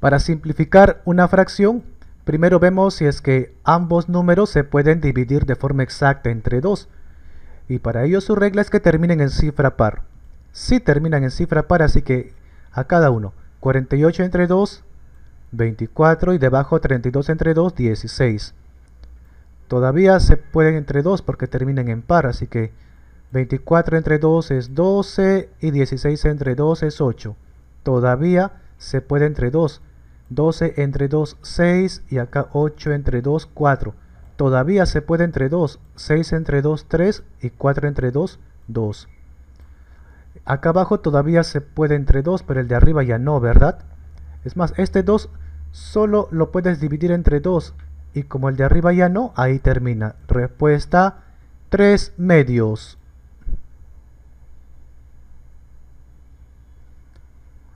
Para simplificar una fracción, primero vemos si es que ambos números se pueden dividir de forma exacta entre 2. Y para ello su regla es que terminen en cifra par. Si terminan en cifra par, así que a cada uno, 48 entre 2, 24 y debajo 32 entre 2, 16. Todavía se pueden entre 2 porque terminan en par, así que 24 entre 2 es 12 y 16 entre 2 es 8. Todavía se puede entre 2 12 entre 2, 6 y acá 8 entre 2, 4. Todavía se puede entre 2, 6 entre 2, 3 y 4 entre 2, 2. Acá abajo todavía se puede entre 2, pero el de arriba ya no, ¿verdad? Es más, este 2 solo lo puedes dividir entre 2 y como el de arriba ya no, ahí termina. Respuesta 3 medios.